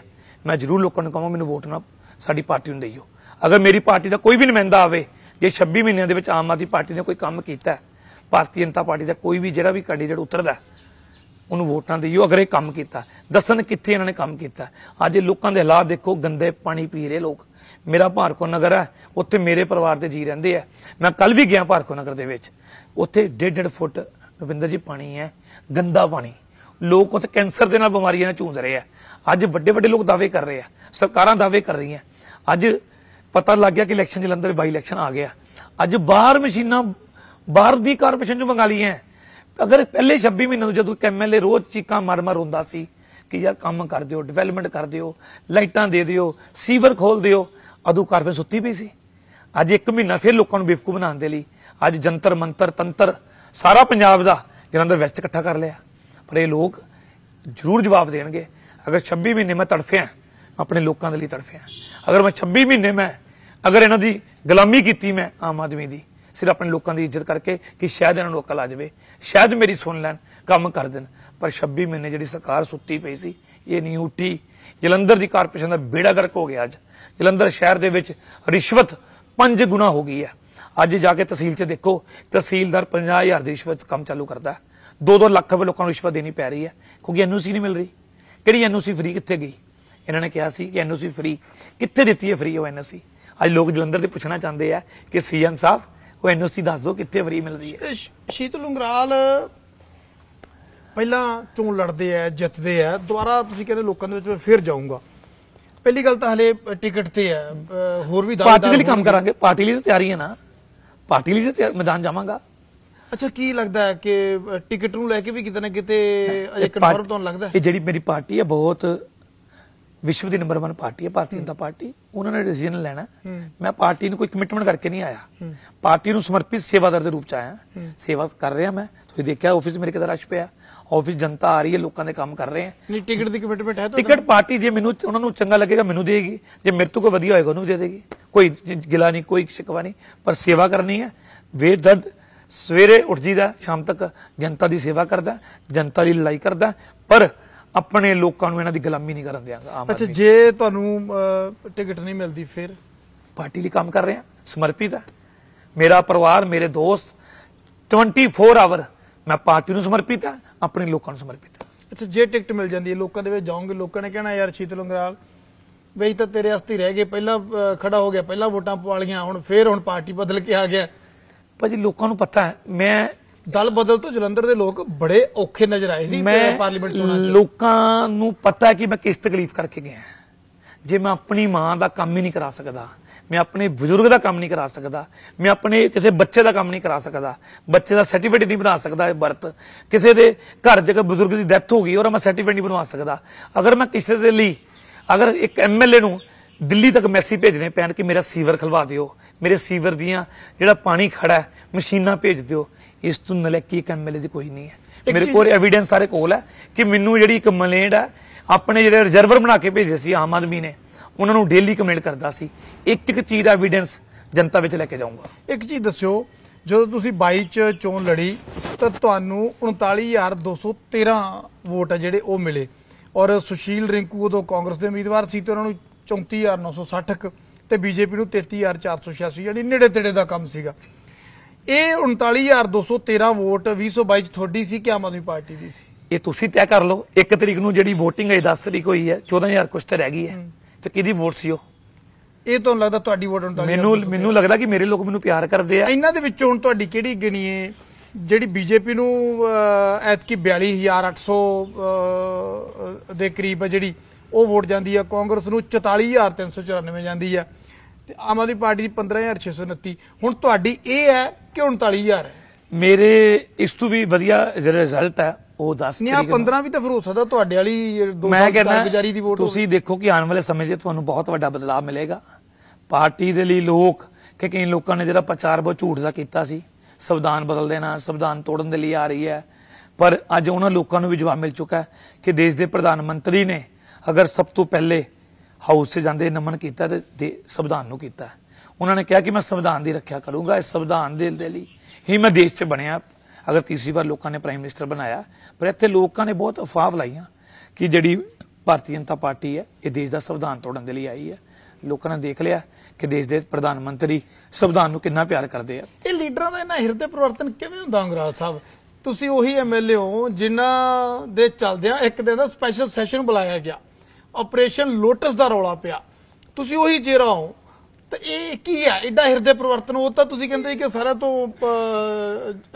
ਮੈਂ ਜ਼ਰੂਰ ਲੋਕਾਂ ਨੂੰ ਕਹਾਂ ਮੈਨੂੰ ਵੋਟ ਨਾ ਸਾਡੀ ਪਾਰਟੀ ਨੂੰ ਦੇਈਓ ਅਗਰ ਮੇਰੀ ਪਾਰਟੀ ਦਾ ਕੋਈ ਵੀ ਨੁਮਾਇੰਦਾ ਆਵੇ ਜੇ 26 ਮਹੀਨਿਆਂ ਦੇ ਵਿੱਚ ਆਮ ਆਦਮੀ ਪਾਰਟੀ ਨੇ ਕੋਈ ਕੰਮ ਕੀਤਾ ਹੈ ਭਾਰਤੀ ਜਨਤਾ ਪਾਰਟੀ ਦਾ ਕੋਈ ਵੀ ਜਿਹੜਾ ਵੀ ਕੈਂਡੀਡੇਟ ਉਤਰਦਾ ਉਹਨੂੰ ਵੋਟਾਂ ਦਿਓ ਯੋ ਅਗਰੇ ਕੰਮ ਕੀਤਾ ਦੱਸਣ ਕਿੱਥੇ ਇਹਨਾਂ ਨੇ ਕੰਮ ਕੀਤਾ ਅੱਜ ਲੋਕਾਂ ਦੇ ਹਾਲਾਤ ਦੇਖੋ ਗੰਦੇ ਪਾਣੀ ਪੀ ਰਹੇ ਲੋਕ ਮੇਰਾ ਭਾਰਕੋ ਨਗਰ ਹੈ ਉੱਥੇ ਮੇਰੇ ਪਰਿਵਾਰ ਦੇ ਜੀ ਰਹਿੰਦੇ ਆ ਮੈਂ ਕੱਲ ਵੀ ਗਿਆ ਭਾਰਕੋ ਨਗਰ ਦੇ ਵਿੱਚ ਉੱਥੇ ਡੇਢ ਫੁੱਟ ਰਵਿੰਦਰ ਜੀ ਪਾਣੀ ਹੈ ਗੰਦਾ ਪਾਣੀ ਲੋਕ ਉੱਥੇ ਕੈਂਸਰ ਦੇ ਨਾਲ ਬਿਮਾਰੀਆਂ ਨਾਲ ਚੂੰਝ ਰਹੇ ਆ ਅੱਜ ਵੱਡੇ ਵੱਡੇ ਲੋਕ ਦਾਅਵੇ ਕਰ ਰਹੇ ਆ ਸਰਕਾਰਾਂ ਦਾਅਵੇ ਕਰ ਰਹੀਆਂ ਅੱਜ ਪਤਾ ਲੱਗ ਗਿਆ ਕਿ ਇਲੈਕਸ਼ਨ ਜਲੰਧਰ ਬਾਈ ਇਲੈਕਸ਼ਨ ਆ ਗਿਆ ਅੱਜ ਬਾਹਰ ਮਸ਼ੀਨਾਂ ਬਾਹਰ ਦੀ ਕਾਰਪੋਰੇਸ਼ਨ ਚੋਂ ਮੰਗਾ ਲਈਆਂ ਅਗਰ ਪਹਿਲੇ 26 ਮਹੀਨਿਆਂ ਨੂੰ ਜਦੋਂ ਕੈਮਐਲਏ ਰੋਜ਼ ਚੀਕਾਂ ਮਾਰ-ਮਾਰ ਹੁੰਦਾ ਸੀ ਕਿ ਯਾਰ ਕੰਮ ਕਰ ਦਿਓ ਡਿਵੈਲਪਮੈਂਟ ਕਰ ਦਿਓ ਲਾਈਟਾਂ ਦੇ ਦਿਓ ਸੀਵਰ ਖੋਲ ਦਿਓ ਅਦੂ ਕਾਰਪੋਰੇਸ਼ਨ ਸੁੱਤੀ ਪਈ ਸੀ ਅੱਜ 1 ਮਹੀਨਾ ਫਿਰ ਲੋਕਾਂ ਨੂੰ ਬੇਫਕੂ ਬਣਾਉਣ ਦੇ ਲਈ ਅੱਜ ਜੰਤਰ ਮੰਤਰ ਤੰਤਰ ਸਾਰਾ ਪੰਜਾਬ ਦਾ ਜਲੰਧਰ ਵੈਸਟ ਇਕੱਠਾ ਕਰ ਲਿਆ ਪਰ ਇਹ ਲੋਕ ਜ਼ਰੂਰ ਜਵਾਬ ਦੇਣਗੇ ਅਗਰ 26 ਮਹੀਨੇ ਮੈਂ ਤੜਫਿਆ ਆਪਣੇ ਲੋਕਾਂ ਦੇ ਲਈ ਤੜਫਿਆ ਅਗਰ ਮੈਂ 26 ਮਹੀਨੇ ਮੈਂ ਅਗਰ ਇਹਨਾਂ ਦੀ ਗੁਲਾਮੀ ਕੀਤੀ ਮੈਂ ਆਮ ਆਦਮੀ ਦੀ ਸਿਰ ਆਪਣੇ ਲੋਕਾਂ ਦੀ ਇੱਜ਼ਤ ਕਰਕੇ ਕਿ ਸ਼ਾਇਦ ਇਹਨਾਂ ਨੂੰ ਅਕਲ ਆ ਜਾਵੇ ਸ਼ਾਇਦ ਮੇਰੀ ਸੁਣ ਲੈਣ ਕੰਮ ਕਰ ਦੇਣ ਪਰ 26 ਮਹੀਨੇ ਜਿਹੜੀ ਸਰਕਾਰ ਸੁੱਤੀ ਪਈ ਸੀ ਇਹ ਨਹੀਂ ਉੱਠੀ ਜਲੰਧਰ ਦੀ ਕਾਰਪੋਰੇਸ਼ਨ ਦਾ ਬੇੜਾ ਗਰਕ ਹੋ ਗਿਆ ਅੱਜ ਜਲੰਧਰ ਸ਼ਹਿਰ ਦੇ ਵਿੱਚ ਰਿਸ਼ਵਤ 5 ਗੁਣਾ ਹੋ ਗਈ ਹੈ ਅੱਜ ਜਾ ਕੇ ਤਹਿਸੀਲ 'ਚ ਦੇਖੋ ਤਹਿਸੀਲਦਾਰ 50000 ਦੀ ਰਿਸ਼ਵਤ ਕੰਮ ਚਾਲੂ ਕਰਦਾ 2-2 ਲੱਖ ਰੁਪਏ ਲੋਕਾਂ ਨੂੰ ਰਿਸ਼ਵਤ ਦੇਣੀ ਪੈ ਰਹੀ ਹੈ ਕਿਉਂਕਿ ਐਨਓਸੀ ਨਹੀਂ ਮਿਲ ਰਹੀ ਕਿਹੜੀ ਐਨਓਸੀ ਫ੍ਰੀ ਕਿੱਥੇ ਗਈ ਇਹਨਾਂ ਨੇ ਕਿਹਾ ਸੀ ਕਿ ਐਨਓਸੀ ਫ੍ਰੀ ਕਿੱਥੇ ਦਿੱਤੀ ਹੈ ਫ੍ਰੀ ਉਹ ਐਨਓਸੀ ਅੱਜ ਲੋਕ ਜਲੰਧਰ ਦੇ ਪੁੱਛਣਾ ਚਾਹੁੰਦੇ ਆ ਕਿ ਸੀਐਮ ਸਾਹਿਬ ਉਹ ਐਨਓਸੀ ਦੱਸ ਦਿਓ ਕਿੱਥੇ ਫ੍ਰੀ ਮਿਲਦੀ ਹੈ ਸ਼ੀਤਲ ਲੰਗਰਾਲ ਪਹਿਲਾਂ ਚੋਂ ਲੜਦੇ ਆ ਜਿੱਤਦੇ ਆ ਦੁਬਾਰਾ ਤੁਸੀਂ ਕਹਿੰਦੇ ਲੋਕਾਂ ਦੇ ਵਿੱਚ ਮੈਂ ਫੇਰ ਜਾਊਂਗਾ ਪਹਿਲੀ ਗੱਲ ਤਾਂ ਹਲੇ ਟਿਕਟ ਤੇ ਆ ਹੋਰ ਵੀ ਪਾਰਟੀ ਪਾਰਟੀ ਲਈ ਕੰਮ ਕਰਾਂਗੇ ਪਾਰਟੀ ਲਈ ਤਾਂ ਤਿਆਰੀ ਹੈ ਨਾ ਪਾਰਟੀ ਲਈ ਤਾਂ ਮੈਦਾਨ ਜਾਵਾਂਗਾ ਅੱਛਾ ਕੀ ਲੱਗਦਾ ਹੈ ਕਿ ਟਿਕਟ ਨੂੰ ਲੈ ਕੇ ਵੀ ਕਿਤੇ ਨਾ ਕਿਤੇ ਅਜੇ ਕਨਫਰਮ ਤੋਂ ਲੱਗਦਾ ਇਹ ਜਿਹੜੀ ਮੇਰੀ ਪਾਰਟੀ ਹੈ ਬਹੁਤ ਵਿਸ਼ਵ ਦੀ ਨੰਬਰ 1 ਪਾਰਟੀ ਹੈ ਭਾਰਤੀ ਜਨਤਾ ਪਾਰਟੀ ਉਹਨਾਂ ਨੇ ਡਿਸੀਜਨ ਲੈਣਾ ਮੈਂ ਪਾਰਟੀ ਨੂੰ ਕੋਈ ਕਮਿਟਮੈਂਟ ਕਰਕੇ ਨਹੀਂ ਆਇਆ ਪਾਰਟੀ ਨੂੰ ਸਮਰਪਿਤ ਸੇਵਾਦਾਰ ਦੇ ਰੂਪ ਚ ਆਇਆ ਸੇਵਾ ਕਰ ਰਿਹਾ ਮੈਂ ਤੁਸੀਂ ਦੇਖਿਆ ਆਫਿਸ ਮੇਰੇ ਕਿਦਾਂ ਰਸ਼ ਪਿਆ ਆਫਿਸ ਜਨਤਾ ਆ ਰਹੀ ਹੈ ਲੋਕਾਂ ਦੇ ਕੰਮ ਕਰ ਰਹੇ ਹੈ ਨਹੀਂ ਟਿਕਟ ਦੀ ਕਮਿਟਮੈਂਟ ਹੈ ਟਿਕਟ ਪਾਰਟੀ ਜੇ ਮੈਨੂੰ ਉਹਨਾਂ ਨੂੰ ਚੰਗਾ ਲੱਗੇਗਾ ਮੈਨੂੰ ਦੇਗੀ ਜੇ ਮੇਰੇ ਤੋਂ ਕੋਈ ਵਧੀਆ ਹੋਏਗਾ ਉਹਨੂੰ ਦੇ ਦੇਗੀ ਕੋਈ ਗਿਲਾ ਨਹੀਂ ਕੋਈ ਸ਼ਿਕਵਾ ਨਹੀਂ ਪਰ ਸੇਵਾ ਕਰਨੀ ਹੈ ਵੇਰ ਦਦ ਸਵੇਰੇ ਉੱਠ ਜੀਦਾ ਸ਼ਾਮ ਤੱਕ ਜਨਤਾ ਦੀ ਸੇਵਾ ਕਰਦਾ ਜਨਤਾ ਦੀ ਲੜਾਈ ਕਰਦਾ ਪਰ ਆਪਣੇ ਲੋਕਾਂ ਨੂੰ ਇਹਨਾਂ ਦੀ ਗੁਲਾਮੀ ਨਹੀਂ ਕਰਨ ਦਿਆਂਗਾ ਆਮ ਅੱਛਾ ਜੇ ਤੁਹਾਨੂੰ ਟਿਕਟ ਨਹੀਂ ਮਿਲਦੀ ਫਿਰ ਪਾਰਟੀ ਲਈ ਕੰਮ ਕਰ ਰਹੇ ਆ ਸਮਰਪਿਤ ਆ ਮੇਰਾ ਪਰਿਵਾਰ ਮੇਰੇ ਦੋਸਤ 24 ਆਵਰ ਮੈਂ ਪਾਰਟੀ ਨੂੰ ਸਮਰਪਿਤ ਆ ਆਪਣੇ ਲੋਕਾਂ ਨੂੰ ਸਮਰਪਿਤ ਅੱਛਾ ਜੇ ਟਿਕਟ ਮਿਲ ਜਾਂਦੀ ਹੈ ਲੋਕਾਂ ਦੇ ਵਿੱਚ ਜਾਓਗੇ ਲੋਕਾਂ ਨੇ ਕਹਿਣਾ ਯਾਰ ਸ਼ੀਤ ਲੰਗਰਾਲ ਵੇਈ ਤਾਂ ਤੇਰੇ ਹਸਤੀ ਰਹਿ ਗਏ ਪਹਿਲਾਂ ਖੜਾ ਹੋ ਗਿਆ ਪਹਿਲਾਂ ਵੋਟਾਂ ਪਵਾ ਹੁਣ ਫੇਰ ਹੁਣ ਪਾਰਟੀ ਬਦਲ ਕੇ ਆ ਗਿਆ ਭਾਜੀ ਲੋਕਾਂ ਨੂੰ ਪਤਾ ਹੈ ਮੈਂ ਦਲ ਬਦਲ ਤੋਂ ਜਲੰਧਰ ਦੇ ਲੋਕ ਬੜੇ ਔਖੇ ਨਜ਼ਰ ਆਏ ਸੀ ਪਾਰਲੀਮੈਂਟ ਚੋਣਾਂ 'ਚ ਲੋਕਾਂ ਨੂੰ ਪਤਾ ਹੈ ਕਿ ਮੈਂ ਕਿਸ ਤਕਲੀਫ ਕਰਕੇ ਗਿਆ ਜੇ ਮੈਂ ਆਪਣੀ ਮਾਂ ਦਾ ਕੰਮ ਹੀ ਨਹੀਂ ਕਰਾ ਸਕਦਾ ਮੈਂ ਆਪਣੇ ਬਜ਼ੁਰਗ ਦਾ ਕੰਮ ਨਹੀਂ ਕਰਾ ਸਕਦਾ ਮੈਂ ਆਪਣੇ ਕਿਸੇ ਬੱਚੇ ਦਾ ਕੰਮ ਨਹੀਂ ਕਰਾ ਸਕਦਾ ਬੱਚੇ ਦਾ ਸਰਟੀਫਿਕੇਟ ਨਹੀਂ ਬਣਾ ਸਕਦਾ ਬਰਤ ਕਿਸੇ ਦੇ ਘਰ ਜੇ ਕੋਈ ਬਜ਼ੁਰਗ ਦੀ ਡੈਥ ਹੋ ਗਈ ਔਰ ਮੈਂ ਸਰਟੀਫਿਕੇਟ ਨਹੀਂ ਬਣਵਾ ਸਕਦਾ ਅਗਰ ਮੈਂ ਕਿਸੇ ਦੇ ਲਈ ਅਗਰ ਇੱਕ ਐਮਐਲਏ ਨੂੰ ਦਿੱਲੀ ਤੱਕ ਮੈਸੇਜ ਭੇਜਨੇ ਪੈਣ ਕਿ ਮੇਰਾ ਸੀਵਰ ਖਲਵਾ ਦਿਓ ਮੇਰੇ ਸੀਵਰ ਦੀਆਂ ਜਿਹੜਾ ਪਾਣੀ ਖੜਾ ਹੈ ਮਸ਼ੀਨਾਂ ਭੇਜ ਦਿਓ ਇਸ ਤੋਂ ਨਲਕੀ ਐਮਐਲਏ ਦੀ ਕੋਈ ਨਹੀਂ ਹੈ ਮੇਰੇ ਕੋਲ ਐਵੀਡੈਂਸ ਸਾਰੇ ਕੋਲ ਹੈ ਕਿ ਮੈਨੂੰ ਜਿਹੜੀ ਇੱਕ ਮਲੇਡ ਹੈ ਆਪਣੇ ਜਿਹੜੇ ਰਿਜ਼ਰਵਰ ਬਣਾ ਕੇ ਭੇਜੇ ਸੀ ਆਮ ਆਦਮੀ ਨੇ ਉਹਨਾਂ ਨੂੰ ਡੇਲੀ ਕੰਪਲੇਂਟ ਕਰਦਾ ਸੀ ਇੱਕ ਇੱਕ ਚੀਜ਼ ਦਾ ਐਵੀਡੈਂਸ ਜਨਤਾ ਵਿੱਚ ਲੈ ਕੇ ਜਾਊਂਗਾ ਇੱਕ ਚੀਜ਼ ਦੱਸਿਓ ਜਦੋਂ ਤੁਸੀਂ 22 ਚ ਚੋਣ ਲੜੀ ਤਾਂ ਤੁਹਾਨੂੰ 39213 ਵੋਟ ਆ ਜਿਹੜੇ ਉਹ ਮਿਲੇ ਔਰ ਸੁਸ਼ੀਲ ਰਿੰਕੂ ਉਦੋਂ ਕਾਂਗਰਸ ਦੇ ਉਮੀਦਵਾਰ ਸੀ ਤੇ ਉਹਨਾਂ ਨੂੰ 34960 ਤੇ ਬੀਜੇਪੀ ਨੂੰ 33486 ਯਾਨੀ ਨੇੜੇ ਤੇੜੇ ਦਾ ਕੰਮ ਸੀਗਾ ਇਹ 39213 ਵੋਟ 2022 ਚ ਤੁਹਾਡੀ ਸੀ ਕਿ ਆਮ ਆਦਮੀ ਪਾਰਟੀ ਦੀ ਸੀ ਇਹ ਤੁਸੀਂ ਤੈਅ ਕਰ ਲਓ 1 ਤਰੀਕ ਨੂੰ ਜਿਹੜੀ VOTING ਹੈ 10 ਤਰੀਕ ਹੋਈ ਹੈ 14000 ਕੁਛ ਤੇ ਰਹਿ ਗਈ ਹੈ ਤੇ ਕਿਹਦੀ ਵੋਟ ਸੀ ਉਹ ਇਹ ਤੁਹਾਨੂੰ ਲੱਗਦਾ ਤੁਹਾਡੀ ਵੋਟ 39213 ਮੈਨੂੰ ਮੈਨੂੰ ਲੱਗਦਾ ਕਿ ਮੇਰੇ ਲੋਕ ਮੈਨੂੰ ਪਿਆਰ ਕਰਦੇ ਆ ਇਹਨਾਂ ਦੇ ਵਿੱਚੋਂ ਹੁਣ ਤੁਹਾਡੀ ਕਿਹੜੀ ਹੈ ਜਿਹੜੀ ਬੀਜੇਪੀ ਨੂੰ ਐਤਕੀ 42800 ਦੇ ਕਰੀਬ ਹੈ ਜਿਹੜੀ ਉਹ ਵੋਟ ਜਾਂਦੀ ਆ ਕਾਂਗਰਸ ਨੂੰ 44394 ਜਾਂਦੀ ਆ ਤੇ ਆਮ ਆਦਮੀ ਪਾਰਟੀ ਦੀ 15629 ਹੁਣ ਤੁਹਾਡੀ ਇਹ ਹੈ ਕਿ 39000 ਮੇਰੇ ਇਸ ਤੋਂ ਵੀ ਵਧੀਆ ਜਿਹੜਾ ਰਿਜ਼ਲਟ ਹੈ ਉਹ 10 ਨਹੀਂ ਆ 15 ਵੀ ਤਾਂ ਫਿਰ ਹੋ ਸਕਦਾ ਤੁਹਾਡੇ ਵਾਲੀ 200 ਦੀ ਵੋਟ ਤੁਸੀਂ ਦੇਖੋ ਕਿ ਆਉਣ ਵਾਲੇ ਸਮੇਂ 'ਚ ਤੁਹਾਨੂੰ ਬਹੁਤ ਵੱਡਾ ਬਦਲਾਅ ਮਿਲੇਗਾ ਪਾਰਟੀ ਦੇ ਲਈ ਲੋਕ ਕਿ ਕਈ ਲੋਕਾਂ ਨੇ ਜਿਹੜਾ ਪ੍ਰਚਾਰ ਬਹੁਤ ਝੂਠ ਦਾ ਕੀਤਾ ਸੀ ਸੰਵਿਧਾਨ ਬਦਲ ਦੇਣਾ ਸੰਵਿਧਾਨ ਤੋੜਨ ਦੇ ਲਈ ਆ ਰਹੀ ਹੈ ਪਰ ਅੱਜ ਉਹਨਾਂ ਲੋਕਾਂ ਨੂੰ ਵੀ ਜਵਾਬ ਮਿਲ ਚੁੱਕਾ ਹੈ ਕਿ ਦੇਸ਼ ਦੇ ਪ੍ਰਧਾਨ ਮੰਤਰੀ ਨੇ ਅਗਰ ਸਭ ਤੋਂ ਪਹਿਲੇ ਹਾਊਸ 'ਚ ਜਾਂਦੇ ਨਮਨ ਕੀਤਾ ਤੇ ਸੰਵਿਧਾਨ ਨੂੰ ਕੀਤਾ ਉਹਨਾਂ ਨੇ ਕਿਹਾ ਕਿ ਮੈਂ ਸੰਵਿਧਾਨ ਦੀ ਰੱਖਿਆ ਕਰੂੰਗਾ ਇਸ ਸੰਵਿਧਾਨ ਦੇ ਲਈ ਹੀ ਮੈਂ ਦੇਸ਼ 'ਚ ਬਣਿਆ ਅਗਰ ਤੀਸਰੀ ਵਾਰ ਲੋਕਾਂ ਨੇ ਪ੍ਰਾਈਮ ਮਿਨਿਸਟਰ ਬਣਾਇਆ ਪਰ ਇੱਥੇ ਲੋਕਾਂ ਨੇ ਬਹੁਤ ਅਫਵਾਹ ਲਾਈਆਂ ਕਿ ਜਿਹੜੀ ਭਾਰਤੀ ਜਨਤਾ ਪਾਰਟੀ ਹੈ ਇਹ ਦੇਸ਼ ਦਾ ਸੰਵਿਧਾਨ ਤੋੜਨ ਦੇ ਲਈ ਆਈ ਹੈ ਲੋਕਾਂ ਨੇ ਦੇਖ ਲਿਆ ਕਿ ਦੇਸ਼ ਦੇ ਪ੍ਰਧਾਨ ਮੰਤਰੀ ਸੰਵਿਧਾਨ ਨੂੰ ਕਿੰਨਾ ਪਿਆਰ ਕਰਦੇ ਆ ਇਹ ਲੀਡਰਾਂ ਦਾ ਇਹਨਾਂ ਹਿਰਦੇ ਪਰਿਵਰਤਨ ਕਿਵੇਂ ਹੁੰਦਾ ਅੰਗਰਾਜ ਸਾਹਿਬ ਤੁਸੀਂ ਉਹੀ ਐਮਐਲਏ ਹੋ ਜਿਨ੍ਹਾਂ ਦੇ ਚੱਲਦਿਆਂ ਇੱਕ ਦਿਨ ਦਾ ਸਪੈਸ਼ਲ ਸੈਸ਼ਨ ਬੁਲਾਇਆ ਗਿਆ ਆਪਰੇਸ਼ਨ ਲੋਟਸ ਦਾ ਰੌਲਾ ਪਿਆ ਤੁਸੀਂ ਉਹੀ ਚਿਹਰਾ ਹੋ ਤੇ ਇਹ ਕੀ ਆ ਐਡਾ ਹਿਰਦੇ ਪਰਿਵਰਤਨ ਉਹ ਤਾਂ ਤੁਸੀਂ ਕਹਿੰਦੇ ਕਿ ਸਾਰਾ ਤੋਂ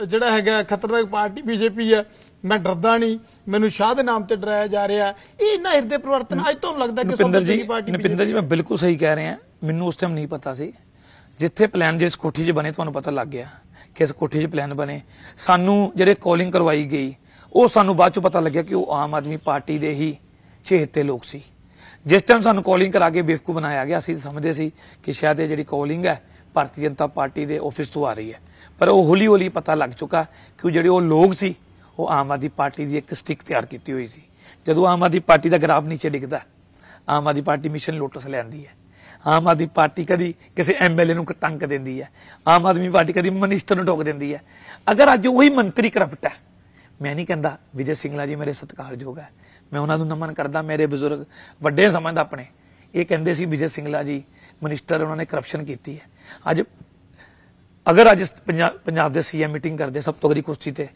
ਜਿਹੜਾ ਹੈਗਾ ਖਤਰਨਾਕ ਪਾਰਟੀ ਬੀਜੇਪੀ ਹੈ ਮੈਂ ਡਰਦਾ ਨਹੀਂ ਮੈਨੂੰ ਸ਼ਾਹ ਦੇ ਨਾਮ ਤੇ ਡਰਾਇਆ ਜਾ ਰਿਹਾ ਇਹ ਇੰਨਾ ਹਿਰਦੇ ਪਰਿਵਰਤਨ ਅੱਜ ਤੋਂ ਲੱਗਦਾ ਕਿ ਸਭ ਦੀ ਪਾਰਟੀ ਨਪਿੰਦਰ ਜੀ ਮੈਂ ਬਿਲਕੁਲ ਸਹੀ ਕਹਿ ਰਹੇ ਮੈਨੂੰ ਉਸ ਟਾਈਮ ਨਹੀਂ ਪਤਾ ਸੀ ਜਿੱਥੇ ਪਲਾਨ ਜਿਸ ਕੋਠੀ 'ਚ ਬਣੇ ਤੁਹਾਨੂੰ ਪਤਾ ਲੱਗ ਗਿਆ ਕਿ ਇਸ ਕੋਠੀ 'ਚ ਪਲਾਨ ਬਣੇ ਸਾਨੂੰ ਜਿਹੜੇ ਕਾਲਿੰਗ ਕਰਵਾਈ ਗਈ ਉਹ ਸਾਨੂੰ ਬਾਅਦ 'ਚ ਪਤਾ ਲੱਗਿਆ ਕਿ ਉਹ ਆਮ ਆਦਮੀ ਪਾਰਟੀ ਦੇ ਹੀ 76 ਲੋਕ ਸੀ ਜਿਸ ਟਾਈਮ ਸਾਨੂੰ ਕਾਲਿੰਗ ਕਰਾ ਕੇ ਬੇਵਕੂ ਬਣਾਇਆ ਗਿਆ ਅਸੀਂ ਸਮਝਦੇ ਸੀ ਕਿ ਸ਼ਾਇਦ ਇਹ ਜਿਹੜੀ ਕਾਲਿੰਗ ਹੈ ਭਾਰਤੀ ਜਨਤਾ ਪਾਰਟੀ ਦੇ ਆਫਿਸ ਤੋਂ ਆ ਰਹੀ ਹੈ ਪਰ ਉਹ ਹੌਲੀ ਹੌਲੀ ਪਤਾ ਲੱਗ ਚੁੱਕਾ ਕਿ ਉਹ ਜਿਹੜੇ ਉਹ ਲੋਕ ਸੀ ਉਹ ਆਮ ਆਦਮੀ ਪਾਰਟੀ ਦੀ ਇੱਕ ਸਟਿਕ ਤਿਆਰ ਕੀਤੀ ਹੋਈ ਸੀ ਜਦੋਂ ਆਮ ਆਦਮੀ ਪਾਰਟੀ ਦਾ ਗ੍ਰਾਫ ਨੀਚੇ ਡਿੱਗਦਾ Aam Aadmi party mission lotus ਲੈਂਦੀ ਹੈ ਆਮ ਆਦਮੀ ਪਾਰਟੀ ਕਦੀ ਕਿਸੇ ਐਮਐਲਏ ਨੂੰ ਤੰਗ ਦਿੰਦੀ ਹੈ ਆਮ ਆਦਮੀ ਪਾਰਟੀ ਕਦੀ ਮਨਿਸਟਰ ਨੂੰ ਟੋਕ ਦਿੰਦੀ ਹੈ ਅਗਰ ਅੱਜ ਉਹੀ ਮੰਤਰੀ ਕਰਪਟ ਹੈ ਮੈਂ ਨਹੀਂ ਕਹਿੰਦਾ ਵਿਜੇ ਸਿੰਘਲਾ ਜੀ ਮੇਰੇ ਸਤਿਕਾਰਯੋਗ ਹੈ ਮੈਂ ਉਹਨਾਂ ਨੂੰ ਨਮਨ ਕਰਦਾ ਮੇਰੇ ਬਜ਼ੁਰਗ ਵੱਡੇ ਸਮਝਦਾ ਆਪਣੇ ਇਹ ਕਹਿੰਦੇ ਸੀ ਵਿਜੇ ਸਿੰਘਲਾ ਜੀ ਮਨਿਸਟਰ ਉਹਨਾਂ ਨੇ ਕਰਪਸ਼ਨ ਕੀਤੀ ਹੈ ਅੱਜ ਅਗਰ ਅੱਜ ਪੰਜਾਬ ਦੇ ਸੀਐਮ ਮੀਟਿੰਗ ਕਰਦੇ ਸਭ ਤੋਂ ਅਗਲੀ ਕੁਰਸੀ ਤੇ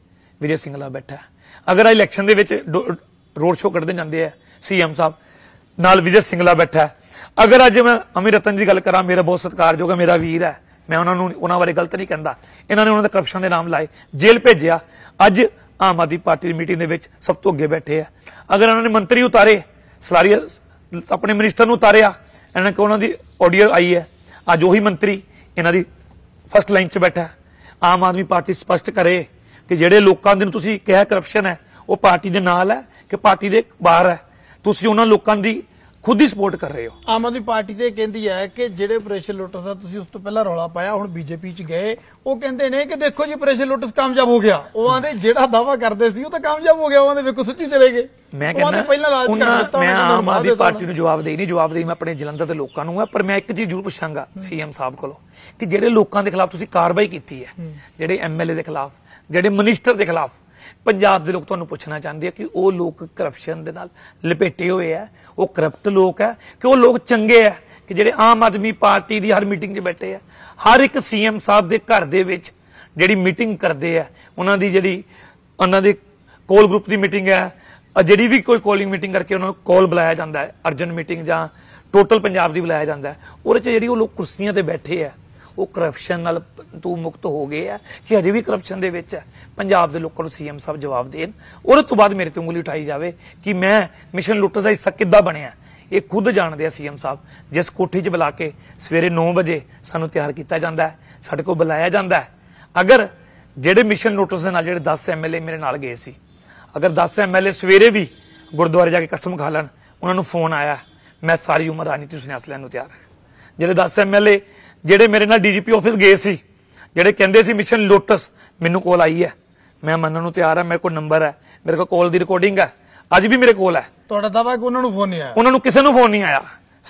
ਵਿਜੇ ਸਿੰਘਲਾ ਬੈਠਾ ਅਗਰ ਅੱਜ ਇਲੈਕਸ਼ਨ ਦੇ ਵਿੱਚ ਰੋਡ ਸ਼ੋਅ ਕੱਢਦੇ ਜਾਂਦੇ ਆ ਸੀਐਮ ਸਾਹਿਬ ਨਾਲ ਵਿਜੇ ਸਿੰਘਲਾ ਬੈਠਾ ਅਗਰ ਅੱਜ ਮੈਂ ਅਮੀਰ ਰਤਨ ਦੀ ਗੱਲ ਕਰਾਂ ਮੇਰਾ ਬਹੁਤ ਸਤਿਕਾਰਯੋਗ ਹੈ ਮੇਰਾ ਵੀਰ ਹੈ ਮੈਂ ਉਹਨਾਂ ਨੂੰ ਉਹਨਾਂ ਬਾਰੇ ਗਲਤ ਨਹੀਂ ਕਹਿੰਦਾ ਇਹਨਾਂ ਨੇ ਉਹਨਾਂ ਦਾ ਕਰਪਸ਼ਨ ਦੇ ਨਾਮ ਲਾਏ ਜੇਲ੍ਹ ਭੇਜਿਆ ਅੱਜ ਆਮ ਆਦਮੀ ਪਾਰਟੀ ਦੀ ਮੀਟਿੰਗ ਦੇ ਵਿੱਚ ਸਭ ਤੋਂ ਅੱਗੇ ਬੈਠੇ ਆ ਅਗਰ ਉਹਨਾਂ ਨੇ ਮੰਤਰੀ ਉਤਾਰੇ ਸਲਾਰੀ ਆਪਣੇ ਮਿਨਿਸਟਰ ਨੂੰ ਉਤਾਰਿਆ ਇਹਨਾਂ ਕੋ ਉਹਨਾਂ ਦੀ ਆਡੀਓ ਆਈ ਹੈ ਅੱਜ ਉਹੀ ਮੰਤਰੀ ਇਹਨਾਂ ਦੀ ਫਸਟ ਲਾਈਨ 'ਚ ਬੈਠਾ ਆਮ ਆਦਮੀ ਪਾਰਟੀ ਸਪਸ਼ਟ ਕਰੇ ਕਿ ਜਿਹੜੇ ਲੋਕਾਂ ਦੇ ਨੂੰ ਤੁਸੀਂ ਕਿਹਾ ਕਰਪਸ਼ਨ ਹੈ ਉਹ ਪਾਰਟੀ ਦੇ ਨਾਲ ਹੈ ਕਿ ਪਾਰਟੀ ਦੇ ਬਾਹਰ ਹੈ ਤੁਸੀਂ ਉਹਨਾਂ ਲੋਕਾਂ ਦੀ ਖੁਦ ਹੀ ਸਪੋਰਟ ਕਰ ਰਹੇ ਹੋ ਆਮ ਆਦਮੀ ਪਾਰਟੀ ਤੇ ਕਹਿੰਦੀ ਹੈ ਕਿ ਜਿਹੜੇ ਪ੍ਰੈਸ਼ਰ ਲੋਟਸ ਦਾ ਤੁਸੀਂ ਉਸ ਤੋਂ ਪਹਿਲਾਂ ਰੌਲਾ ਪਾਇਆ ਹੁਣ ਬੀਜੇਪੀ ਚ ਗਏ ਉਹ ਕਹਿੰਦੇ ਨੇ ਕਿ ਦੇਖੋ ਜੀ ਪ੍ਰੈਸ਼ਰ ਲੋਟਸ ਕਾਮਯਾਬ ਹੋ ਗਿਆ ਉਹ ਆਂਦੇ ਜਿਹੜਾ ਦਾਵਾ ਕਰਦੇ ਸੀ ਉਹ ਤਾਂ ਕਾਮਯਾਬ ਹੋ ਗਿਆ ਉਹ ਆਂਦੇ ਵੇਖੋ ਸੱਚੀ ਚਲੇ ਗਏ ਮੈਂ ਕਹਿੰਦਾ ਪਹਿਲਾਂ ਰਾਜ ਕਰ ਦਿੱਤਾ ਮੈਂ ਆਮ ਆਦਮੀ ਪਾਰਟੀ ਨੂੰ ਜਵਾਬ ਦੇਈ ਨਹੀਂ ਜਵਾਬ ਦੇਈ ਮੈਂ ਆਪਣੇ ਜਲੰਧਰ ਦੇ ਲੋਕਾਂ ਨੂੰ ਆ ਪਰ ਮੈਂ ਇੱਕ ਚੀਜ਼ ਜ਼ਰੂਰ ਪੁੱਛਾਂਗਾ ਸੀਐਮ ਸਾਹਿਬ ਕੋਲੋਂ ਕਿ ਜਿਹੜੇ ਲੋਕਾਂ ਦੇ ਖਿਲਾਫ ਤੁਸੀਂ ਕਾਰਵਾਈ ਕੀਤੀ ਹੈ ਜਿਹੜੇ ਐਮਐਲਏ ਦੇ ਖਿਲਾਫ ਜਿਹੜੇ ਮਨਿਸਟਰ ਦੇ ਖਿਲਾਫ ਪੰਜਾਬ ਦੇ ਲੋਕ ਤੁਹਾਨੂੰ ਪੁੱਛਣਾ ਚਾਹੁੰਦੇ ਆ ਕਿ ਉਹ ਲੋਕ ਕਰਪਸ਼ਨ ਦੇ ਨਾਲ ਲਪੇਟੇ ਹੋਏ ਆ ਉਹ ਕਰਪਟ ਲੋਕ ਆ ਕਿ ਉਹ ਲੋਕ ਚੰਗੇ ਆ ਕਿ ਜਿਹੜੇ ਆਮ ਆਦਮੀ ਪਾਰਟੀ ਦੀ ਹਰ ਮੀਟਿੰਗ 'ਚ ਬੈਠੇ ਆ ਹਰ ਇੱਕ ਸੀਐਮ ਸਾਹਿਬ ਦੇ ਘਰ ਦੇ ਵਿੱਚ ਜਿਹੜੀ ਮੀਟਿੰਗ ਕਰਦੇ ਆ ਉਹਨਾਂ ਦੀ ਜਿਹੜੀ ਉਹਨਾਂ ਦੇ ਕੋਲ ਗਰੁੱਪ ਦੀ ਮੀਟਿੰਗ ਹੈ ਜਿਹੜੀ ਵੀ ਕੋਈ ਕਾਲਿੰਗ ਮੀਟਿੰਗ ਕਰਕੇ ਉਹਨਾਂ ਨੂੰ ਕਾਲ ਬੁਲਾਇਆ ਜਾਂਦਾ ਹੈ ਅਰਜਨ ਮੀਟਿੰਗ ਜਾਂ ਟੋਟਲ ਪੰਜਾਬ ਦੀ ਬੁਲਾਇਆ ਜਾਂਦਾ ਹੈ ਉਹਦੇ 'ਚ ਜਿਹੜੀ ਉਹ ਲੋਕ ਕੁਰਸੀਆਂ ਤੇ ਬੈਠੇ ਆ ਉਹ ਕਰਪਸ਼ਨ ਨਾਲ ਤੂੰ ਮੁਕਤ ਹੋ ਗਏ ਆ ਕਿ ਅਜੇ ਵੀ ਕਰਪਸ਼ਨ ਦੇ ਵਿੱਚ ਹੈ ਪੰਜਾਬ ਦੇ ਲੋਕਾਂ ਨੂੰ ਸੀਐਮ ਸਾਹਿਬ ਜਵਾਬ ਦੇਣ ਉਹਦੇ ਤੋਂ ਬਾਅਦ ਮੇਰੇ ਤੇ ਉਂਗਲੀ ਉਠਾਈ ਜਾਵੇ ਕਿ ਮੈਂ ਮਿਸ਼ਨ ਲੁੱਟ ਦਾ ਹਿੱਸਾ ਕਿੱਦਾਂ ਬਣਿਆ ਇਹ ਖੁਦ ਜਾਣਦੇ ਆ ਸੀਐਮ ਸਾਹਿਬ ਜਿਸ ਕੋਠੀ 'ਚ ਬੁਲਾ ਕੇ ਸਵੇਰੇ 9 ਵਜੇ ਸਾਨੂੰ ਤਿਆਰ ਕੀਤਾ ਜਾਂਦਾ ਹੈ ਸਾਡੇ ਕੋਲ ਬੁਲਾਇਆ ਜਾਂਦਾ ਹੈ ਅਗਰ ਜਿਹੜੇ ਮਿਸ਼ਨ ਨੋਟਿਸ ਦੇ ਨਾਲ ਜਿਹੜੇ 10 ਐਮਐਲਏ ਮੇਰੇ ਨਾਲ ਗਏ ਸੀ ਅਗਰ 10 ਐਮਐਲਏ ਸਵੇਰੇ ਵੀ ਗੁਰਦੁਆਰੇ ਜਾ ਕੇ ਕਸਮ ਖਾ ਲੈਣ ਉਹਨਾਂ ਨੂੰ ਫੋਨ ਆਇਆ ਮੈਂ ਸਾਰੀ ਉਮਰ ਰਾਜਨੀਤੀ ਸੁਨਿਆਸ ਲੈਣ ਨੂੰ ਤਿਆਰ ਹਾਂ ਜਿਹੜੇ 10 ਐਮਐਲਏ ਜਿਹੜੇ ਮੇਰੇ ਨਾਲ ਡੀਜੀਪੀ ਆਫਿਸ ਗਏ ਸੀ ਜਿਹੜੇ ਕਹਿੰਦੇ ਸੀ ਮਿਸ਼ਨ ਲੋਟਸ ਮੈਨੂੰ ਕੋਲ ਆਈ ਹੈ ਮੈਂ ਮੰਨਣ ਨੂੰ ਤਿਆਰ ਹਾਂ ਮੇਰੇ ਕੋਲ ਨੰਬਰ ਹੈ ਮੇਰੇ ਕੋਲ ਕਾਲ ਦੀ ਰਿਕਾਰਡਿੰਗ ਹੈ ਅੱਜ ਵੀ ਮੇਰੇ ਕੋਲ ਹੈ ਤੁਹਾਡਾ ਦਾਵਾ ਕਿ ਉਹਨਾਂ ਨੂੰ ਫੋਨ ਨਹੀਂ ਆਇਆ ਉਹਨਾਂ ਨੂੰ ਕਿਸੇ ਨੂੰ ਫੋਨ ਨਹੀਂ ਆਇਆ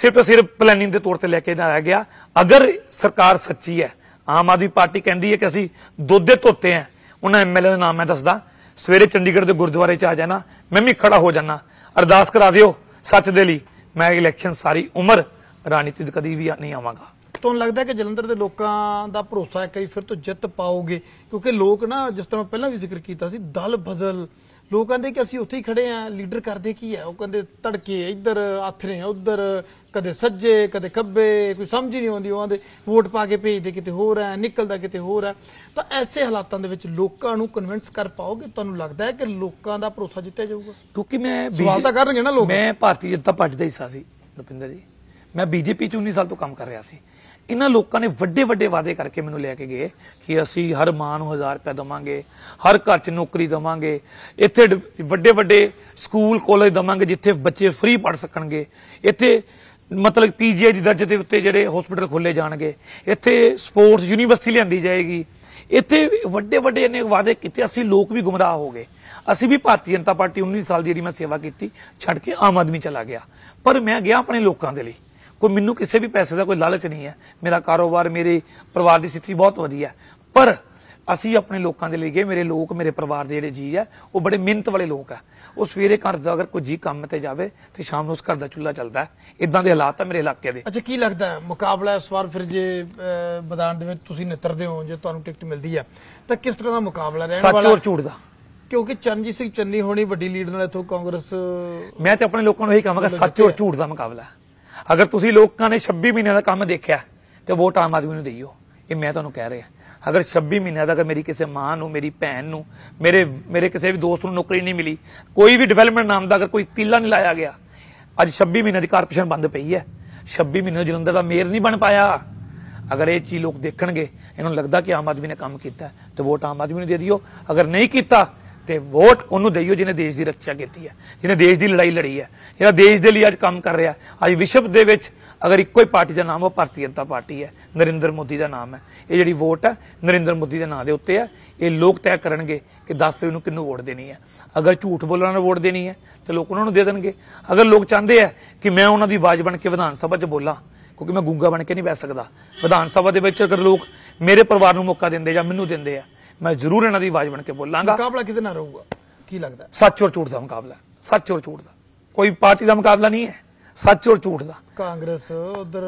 ਸਿਰਫ ਸਿਰਫ ਪਲੈਨਿੰਗ ਦੇ ਤੌਰ ਤੇ ਲੈ ਕੇ ਜਾਇਆ ਗਿਆ ਅਗਰ ਸਰਕਾਰ ਸੱਚੀ ਹੈ ਆਮ ਆਦਮੀ ਪਾਰਟੀ ਕਹਿੰਦੀ ਹੈ ਕਿ ਅਸੀਂ ਦੁੱਧ ਦੇ ਧੋਤੇ ਆ ਉਹਨਾਂ ਐਮਐਲਏ ਦਾ ਨਾਮ ਮੈਂ ਦੱਸਦਾ ਸਵੇਰੇ ਚੰਡੀਗੜ੍ਹ ਦੇ ਗੁਰਦੁਆਰੇ 'ਚ ਆ ਜਾਣਾ ਮੈਂ ਵੀ ਖੜਾ ਹੋ ਜਾਣਾ ਅਰਦਾਸ ਕਰਾ ਦਿਓ ਸੱਚ ਦੇ ਲਈ ਮੈਂ ਇਲੈਕਸ਼ਨ ਸਾਰੀ ਉਮਰ ਰਾਜਨੀਤੀ ਦੇ ਕਦੀ ਵੀ ਨਹੀਂ ਆਵਾਂਗਾ ਤੁਹਾਨੂੰ ਲੱਗਦਾ ਕਿ ਜਲੰਧਰ ਦੇ ਲੋਕਾਂ ਦਾ ਭਰੋਸਾ ਇੱਕ ਵਾਰੀ ਫਿਰ ਤੋਂ ਜਿੱਤ ਪਾਓਗੇ ਕਿਉਂਕਿ ਲੋਕ ਨਾ ਜਿਸ ਤਰ੍ਹਾਂ ਪਹਿਲਾਂ ਵੀ ਜ਼ਿਕਰ ਕੀਤਾ ਸੀ ਦਲ ਬਦਲ ਲੋਕ ਕਹਿੰਦੇ ਕਿ ਅਸੀਂ ਉੱਥੇ ਹੀ ਖੜੇ ਆ ਲੀਡਰ ਕਰਦੇ ਕੀ ਹੈ ਉਹ ਕਹਿੰਦੇ ਤੜਕੇ ਇੱਧਰ ਆਥਰੇ ਉੱਧਰ ਕਦੇ ਸੱਜੇ ਕਦੇ ਖੱਬੇ ਕੋਈ ਸਮਝ ਹੀ ਨਹੀਂ ਆਉਂਦੀ ਉਹਾਂ ਦੇ ਵੋਟ ਪਾ ਕੇ ਭੇਜਦੇ ਕਿਤੇ ਹੋਰ ਆ ਨਿਕਲਦਾ ਕਿਤੇ ਹੋਰ ਆ ਤਾਂ ਐਸੇ ਹਾਲਾਤਾਂ ਦੇ ਵਿੱਚ ਲੋਕਾਂ ਨੂੰ ਕਨਵਿੰਸ ਕਰ ਪਾਓਗੇ ਤੁਹਾਨੂੰ ਲੱਗਦਾ ਹੈ ਕਿ ਲੋਕਾਂ ਦਾ ਭਰੋਸਾ ਜਿੱਤਿਆ ਜਾਊਗਾ ਕਿਉਂਕਿ ਮੈਂ ਸਵਾਲ ਤਾਂ ਕਰਨਗੇ ਨਾ ਲੋਕ ਮੈਂ ਭਾਰਤੀ ਜਨਤਾ ਪਾਰਟੀ ਦਾ ਹਿੱਸਾ ਸੀ ਰੁਪਿੰਦਰ ਜੀ ਮੈਂ ਬੀਜੇਪੀ 'ਚ 19 ਸਾਲ ਤੋਂ ਕੰਮ ਕਰ ਰਿਹਾ ਸੀ ਇਹਨਾਂ ਲੋਕਾਂ ਨੇ ਵੱਡੇ ਵੱਡੇ ਵਾਅਦੇ ਕਰਕੇ ਮੈਨੂੰ ਲੈ ਕੇ ਗਏ ਕਿ ਅਸੀਂ ਹਰ ਮਾਂ ਨੂੰ 1000 ਰੁਪਏ ਦਵਾਂਗੇ ਹਰ ਘਰ 'ਚ ਨੌਕਰੀ ਦਵਾਂਗੇ ਇੱਥੇ ਵੱਡੇ ਵੱਡੇ ਸਕੂਲ ਕਾਲਜ ਦਵਾਂਗੇ ਜਿੱਥੇ ਬੱਚੇ ਫ੍ਰੀ ਪੜ ਸਕਣਗੇ ਇੱਥੇ ਮਤਲਬ ਪੀਜੀਆਈ ਦੀ ਦਰਜੇ ਦੇ ਉੱਤੇ ਜਿਹੜੇ ਹਸਪੀਟਲ ਖੋਲੇ ਜਾਣਗੇ ਇੱਥੇ ਸਪੋਰਟਸ ਯੂਨੀਵਰਸਿਟੀ ਲਿਆਂਦੀ ਜਾਏਗੀ ਇੱਥੇ ਵੱਡੇ ਵੱਡੇ ਨੇ ਵਾਅਦੇ ਕੀਤੇ ਅਸੀਂ ਲੋਕ ਵੀ ਗੁੰਮਰਾਹ ਹੋ ਗਏ ਅਸੀਂ ਵੀ ਭਾਰਤੀ ਜਨਤਾ ਪਾਰਟੀ 19 ਸਾਲ ਦੀ ਜਿਹੜੀ ਮੈਂ ਸੇਵਾ ਕੀਤੀ ਛੱਡ ਕੇ ਆਮ ਆਦਮੀ ਚਲਾ ਗਿਆ ਪਰ ਮੈਂ ਗਿਆ ਆਪਣੇ ਲੋਕਾਂ ਦੇ ਲਈ ਕੋਈ ਮੈਨੂੰ ਕਿਸੇ ਵੀ ਪੈਸੇ ਦਾ ਕੋਈ ਲਾਲਚ ਨਹੀਂ ਹੈ ਮੇਰਾ ਕਾਰੋਬਾਰ ਮੇਰੇ ਪਰਿਵਾਰ ਦੀ ਸਥਿਤੀ ਬਹੁਤ ਵਧੀਆ ਪਰ ਅਸੀਂ ਆਪਣੇ ਲੋਕਾਂ ਦੇ ਲਈ ਗਏ ਮੇਰੇ ਲੋਕ ਮੇਰੇ ਪਰਿਵਾਰ ਦੇ ਜਿਹੜੇ ਜੀ ਆ ਉਹ ਬੜੇ ਮਿਹਨਤ ਵਾਲੇ ਲੋਕ ਆ ਉਹ ਸਵੇਰੇ ਘਰ ਦਾ ਅਗਰ ਕੋਈ ਜੀ ਕੰਮ ਤੇ ਜਾਵੇ ਤੇ ਸ਼ਾਮ ਨੂੰ ਉਸ ਘਰ ਦਾ ਚੁੱਲ੍ਹਾ ਚੱਲਦਾ ਇਦਾਂ ਦੇ ਹਾਲਾਤ ਆ ਮੇਰੇ ਇਲਾਕੇ ਦੇ ਅੱਛਾ ਕੀ ਲੱਗਦਾ ਹੈ ਮੁਕਾਬਲਾ ਇਸ ਵਾਰ ਫਿਰ ਜੇ ਮੈਦਾਨ ਦੇ ਵਿੱਚ ਤੁਸੀਂ ਨਿਤਰਦੇ ਹੋ ਜੇ ਤੁਹਾਨੂੰ ਟਿਕਟ ਮਿਲਦੀ ਆ ਤਾਂ ਕਿਸ ਤਰ੍ਹਾਂ ਦਾ ਮੁਕਾਬਲਾ ਰਹਿਣ ਵਾਲਾ ਸੱਚ ਔਰ ਝੂਠ ਦਾ ਕਿਉਂਕਿ ਚਰਨਜੀਤ ਸਿੰਘ ਚੰਨੀ ਹੋਣੀ ਵੱਡੀ ਲੀਡ ਨਾਲ ਇਥੋਂ ਕਾਂਗਰਸ ਮੈਂ ਤੇ ਆਪਣੇ ਲੋਕਾਂ ਨੂੰ ਇਹੀ ਕਹਾਂਗਾ ਸੱਚ ਔਰ ਝੂਠ ਦਾ ਮੁਕਾਬਲਾ ਅਗਰ ਤੁਸੀਂ ਲੋਕਾਂ ਨੇ 26 ਮਹੀਨਿਆਂ ਦਾ ਕੰਮ ਦੇਖਿਆ ਤੇ ਵੋਟ ਆਮ ਆਦਮੀ ਨੂੰ ਦਈਓ ਇਹ ਮੈਂ ਤੁਹਾਨੂੰ ਕਹਿ ਰਿਹਾ ਅਗਰ 26 ਮਹੀਨਿਆਂ ਦਾ ਅਗਰ ਮੇਰੀ ਕਿਸੇ ਮਾਂ ਨੂੰ ਮੇਰੀ ਭੈਣ ਨੂੰ ਮੇਰੇ ਮੇਰੇ ਕਿਸੇ ਵੀ ਦੋਸਤ ਨੂੰ ਨੌਕਰੀ ਨਹੀਂ ਮਿਲੀ ਕੋਈ ਵੀ ਡਿਵੈਲਪਮੈਂਟ ਨਾਮ ਦਾ ਅਗਰ ਕੋਈ ਤੀਲਾ ਨਹੀਂ ਲਾਇਆ ਗਿਆ ਅੱਜ 26 ਮਹੀਨਿਆਂ ਦੀ ਕਾਰਪੋਰੇਸ਼ਨ ਬੰਦ ਪਈ ਹੈ 26 ਮਹੀਨੇ ਜਲੰਧਰ ਦਾ ਮੇਅਰ ਨਹੀਂ ਬਣ ਪਾਇਆ ਅਗਰ ਇਹ ਚੀਜ਼ ਲੋਕ ਦੇਖਣਗੇ ਇਹਨਾਂ ਨੂੰ ਲੱਗਦਾ ਕਿ ਆਮ ਆਦਮੀ ਨੇ ਕੰਮ ਕੀਤਾ ਤੇ ਵੋਟ ਆਮ ਆਦਮੀ ਨੂੰ ਦੇ ਦਿਓ ਅਗਰ ਨਹੀਂ ਕੀਤਾ ਤੇ ਵੋਟ ਉਹਨੂੰ ਦੇਈਓ ਜਿਹਨੇ ਦੇਸ਼ ਦੀ ਰੱਖਿਆ ਕੀਤੀ ਹੈ ਜਿਹਨੇ ਦੇਸ਼ ਦੀ ਲੜਾਈ ਲੜੀ ਹੈ ਜਿਹੜਾ ਦੇਸ਼ ਦੇ ਲਈ ਅੱਜ ਕੰਮ ਕਰ ਰਿਹਾ ਅੱਜ ਵਿਸ਼ਵ ਦੇ ਵਿੱਚ ਅਗਰ ਇੱਕੋ ਹੀ ਪਾਰਟੀ ਦਾ ਨਾਮ ਉਹ ਭਾਰਤੀ ਜਨਤਾ ਪਾਰਟੀ ਹੈ ਨਰਿੰਦਰ ਮੋਦੀ ਦਾ ਨਾਮ ਹੈ ਇਹ ਜਿਹੜੀ ਵੋਟ ਹੈ ਨਰਿੰਦਰ ਮੋਦੀ ਦੇ ਨਾਮ ਦੇ ਉੱਤੇ ਹੈ ਇਹ ਲੋਕ ਤੈਅ ਕਰਨਗੇ ਕਿ 10 ਤਰੀਕ ਨੂੰ ਕਿੰਨੂੰ ਵੋਟ ਦੇਣੀ ਹੈ ਅਗਰ ਝੂਠ ਬੋਲਣ ਨੂੰ ਵੋਟ ਦੇਣੀ ਹੈ ਤੇ ਲੋਕ ਉਹਨਾਂ ਨੂੰ ਦੇ ਦੇਣਗੇ ਅਗਰ ਲੋਕ ਚਾਹੁੰਦੇ ਆ ਕਿ ਮੈਂ ਉਹਨਾਂ ਦੀ ਆਵਾਜ਼ ਬਣ ਕੇ ਵਿਧਾਨ ਸਭਾ 'ਚ ਬੋਲਾਂ ਕਿਉਂਕਿ ਮੈਂ ਗੁੰਗਾ ਬਣ ਕੇ ਨਹੀਂ ਬੈ ਸਕਦਾ ਵਿਧਾਨ ਸਭਾ ਦੇ ਵਿੱਚ ਅਗਰ ਲੋਕ ਮੇਰੇ ਪਰਿਵਾਰ ਨੂੰ ਮੌਕਾ ਦਿੰਦੇ ਜਾਂ ਮੈਨੂੰ ਦਿੰਦੇ ਆ ਮੈਂ ਜ਼ਰੂਰ ਇਹਨਾਂ ਦੀ ਆਵਾਜ਼ ਬਣ ਕੇ ਬੋਲਾਂਗਾ ਮੁਕਾਬਲਾ ਕਿਤੇ ਨਾ ਰਹੂਗਾ ਕੀ ਲੱਗਦਾ ਸੱਚ ਔਰ ਝੂਠ ਦਾ ਮੁਕਾਬਲਾ ਸੱਚ ਔਰ ਝੂਠ ਦਾ ਕੋਈ ਪਾਰਟੀ ਦਾ ਮੁਕਾਬਲਾ ਨਹੀਂ ਹੈ ਸੱਚ ਔਰ ਝੂਠ ਦਾ ਕਾਂਗਰਸ ਉਧਰ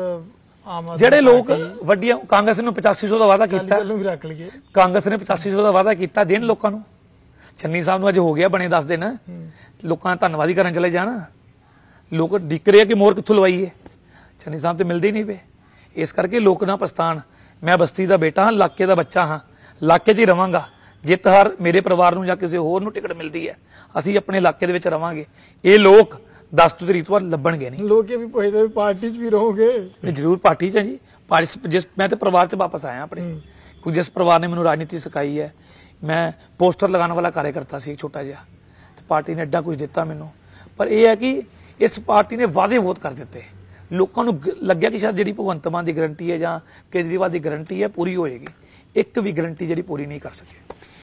ਆਮ ਜਿਹੜੇ ਲੋਕ ਵੱਡੀਆਂ ਕਾਂਗਰਸ ਨੇ 8500 ਦਾ ਵਾਅਦਾ ਕੀਤਾ ਵੀ ਰੱਖ ਲਈਏ ਕਾਂਗਰਸ ਨੇ 8500 ਦਾ ਵਾਅਦਾ ਕੀਤਾ ਦੇਣ ਲੋਕਾਂ ਨੂੰ ਚੰਨੀ ਸਾਹਿਬ ਨੂੰ ਅੱਜ ਹੋ ਗਿਆ ਬਣੇ 10 ਦਿਨ ਲੋਕਾਂ ਦਾ ਧੰਨਵਾਦੀ ਕਰਨ ਚਲੇ ਜਾਣ ਲੋਕ ਡਿੱਕ ਰਹੇ ਕਿ ਮੋਰ ਕਿੱਥੋਂ ਲਵਾਈਏ ਚੰਨੀ ਸਾਹਿਬ ਤੇ ਮਿਲਦੇ ਹੀ ਨਹੀਂ ਪਏ ਇਸ ਕਰਕੇ ਲੋਕ ਨਾ ਪਛਤਾਣ ਮੈਂ ਬਸਤੀ ਦਾ ਬੇਟਾ ਹਾਂ ਇਲਾਕੇ ਦਾ ਬੱਚਾ ਹਾਂ ਇਲਾਕੇ 'ਚ ਹੀ ਰਵਾਂਗਾ ਜਿੱਤ ਹਰ ਮੇਰੇ ਪਰਿਵਾਰ ਨੂੰ ਜਾਂ ਕਿਸੇ ਹੋਰ ਨੂੰ ਟਿਕਟ ਮਿਲਦੀ ਹੈ ਅਸੀਂ ਆਪਣੇ ਇਲਾਕੇ ਦੇ ਵਿੱਚ ਰਵਾਂਗੇ ਇਹ ਲੋਕ 10 ਤੋਂ ਤਰੀਕ ਤੋਂ ਲੱਭਣਗੇ ਨਹੀਂ ਲੋਕ ਇਹ ਵੀ ਪੁੱਛਦੇ ਵੀ ਪਾਰਟੀ 'ਚ ਵੀ ਰਹੋਗੇ ਜ਼ਰੂਰ ਪਾਰਟੀ 'ਚ ਜੀ ਪਾਰਟੀ ਜਿਸ ਮੈਂ ਤੇ ਪਰਿਵਾਰ 'ਚ ਵਾਪਸ ਆਇਆ ਆਪਣੇ ਕੋਈ ਜਿਸ ਪਰਿਵਾਰ ਨੇ ਮੈਨੂੰ ਰਾਜਨੀਤੀ ਸਿਖਾਈ ਹੈ ਮੈਂ ਪੋਸਟਰ ਲਗਾਉਣ ਵਾਲਾ ਕਾਰਜਕਰਤਾ ਸੀ ਛੋਟਾ ਜਿਹਾ ਤੇ ਪਾਰਟੀ ਨੇ ਐਡਾ ਕੁਝ ਦਿੱਤਾ ਮੈਨੂੰ ਪਰ ਇਹ ਹੈ ਕਿ ਇਸ ਪਾਰਟੀ ਨੇ ਵਾਅਦੇ ਬਹੁਤ ਕਰ ਦਿੱਤੇ ਲੋਕਾਂ ਨੂੰ ਲੱਗਿਆ ਕਿ ਸ਼ਾਇਦ ਜਿਹੜੀ ਭਗਵੰਤ ਮਾਨ ਦੀ ਗਰੰਟੀ ਹੈ ਜਾਂ ਕੇਜਰੀਵਾਲ ਦੀ ਗਰੰਟੀ ਹੈ ਪੂਰੀ ਹੋ ਜਾਏਗੀ ਇੱਕ ਵੀ ਗਰੰਟੀ ਜਿਹੜੀ ਪੂਰੀ ਨਹੀਂ ਕਰ ਸਕੇ